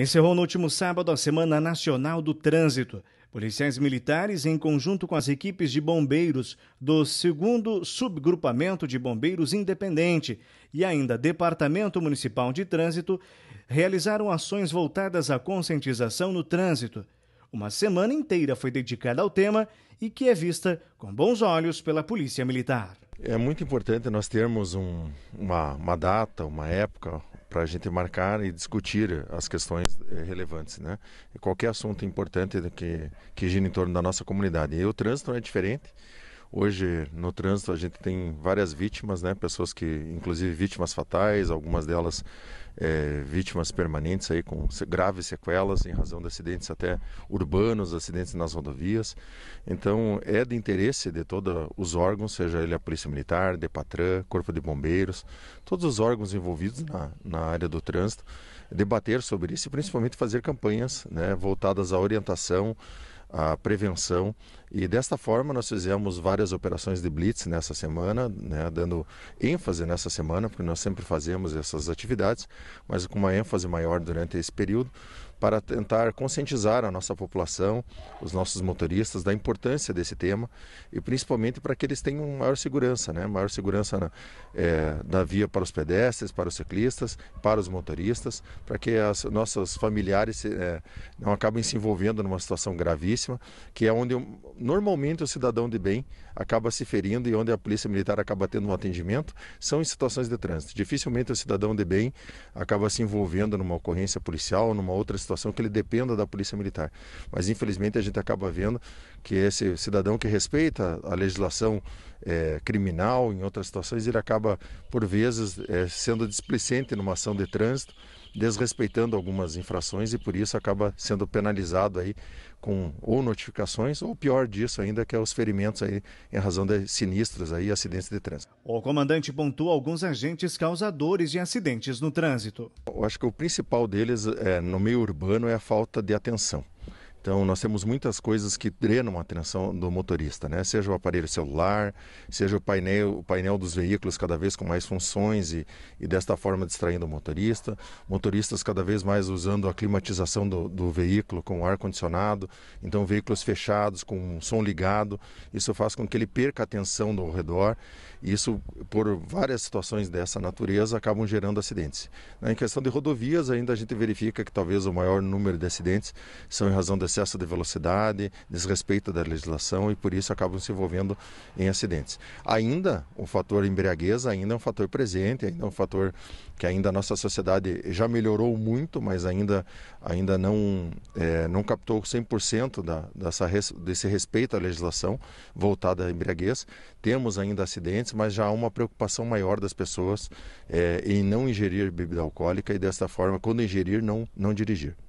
Encerrou no último sábado a Semana Nacional do Trânsito. Policiais militares, em conjunto com as equipes de bombeiros do 2 Subgrupamento de Bombeiros Independente e ainda Departamento Municipal de Trânsito, realizaram ações voltadas à conscientização no trânsito. Uma semana inteira foi dedicada ao tema e que é vista com bons olhos pela Polícia Militar. É muito importante nós termos um, uma, uma data, uma época, para a gente marcar e discutir as questões eh, relevantes, né? E qualquer assunto importante que, que gira em torno da nossa comunidade. E o trânsito é diferente. Hoje no trânsito a gente tem várias vítimas, né? Pessoas que, inclusive vítimas fatais, algumas delas é, vítimas permanentes aí com graves sequelas em razão de acidentes até urbanos, acidentes nas rodovias. Então é de interesse de todos os órgãos, seja ele a Polícia Militar, Depatran, Corpo de Bombeiros, todos os órgãos envolvidos na, na área do trânsito, debater sobre isso e principalmente fazer campanhas né, voltadas à orientação a prevenção. E desta forma nós fizemos várias operações de blitz nessa semana, né, dando ênfase nessa semana, porque nós sempre fazemos essas atividades, mas com uma ênfase maior durante esse período, para tentar conscientizar a nossa população, os nossos motoristas, da importância desse tema e principalmente para que eles tenham maior segurança, né? maior segurança na, é, eh, da via para os pedestres, para os ciclistas, para os motoristas, para que as nossas familiares é, não acabem se envolvendo numa situação gravíssima, que é onde normalmente o cidadão de bem acaba se ferindo e onde a polícia militar acaba tendo um atendimento, são em situações de trânsito. Dificilmente o cidadão de bem acaba se envolvendo numa ocorrência policial, numa outra situação situação que ele dependa da polícia militar. Mas infelizmente a gente acaba vendo que esse cidadão que respeita a legislação é, criminal em outras situações, ele acaba por vezes é, sendo displicente numa ação de trânsito desrespeitando algumas infrações e por isso acaba sendo penalizado aí com ou notificações ou pior disso ainda que é os ferimentos aí em razão de sinistros aí acidentes de trânsito. O comandante pontua alguns agentes causadores de acidentes no trânsito. Eu acho que o principal deles é, no meio urbano é a falta de atenção. Então, nós temos muitas coisas que drenam a atenção do motorista, né? Seja o aparelho celular, seja o painel, o painel dos veículos cada vez com mais funções e, e desta forma distraindo o motorista. Motoristas cada vez mais usando a climatização do, do veículo com ar-condicionado, então veículos fechados, com som ligado. Isso faz com que ele perca a atenção do redor e isso, por várias situações dessa natureza, acabam gerando acidentes. Em questão de rodovias, ainda a gente verifica que talvez o maior número de acidentes são em razão da excesso de velocidade, desrespeito da legislação e por isso acabam se envolvendo em acidentes. Ainda o fator embriaguez ainda é um fator presente, ainda é um fator que ainda a nossa sociedade já melhorou muito, mas ainda, ainda não, é, não captou 100% da, dessa, desse respeito à legislação voltada à embriaguez. Temos ainda acidentes, mas já há uma preocupação maior das pessoas é, em não ingerir bebida alcoólica e, desta forma, quando ingerir, não, não dirigir.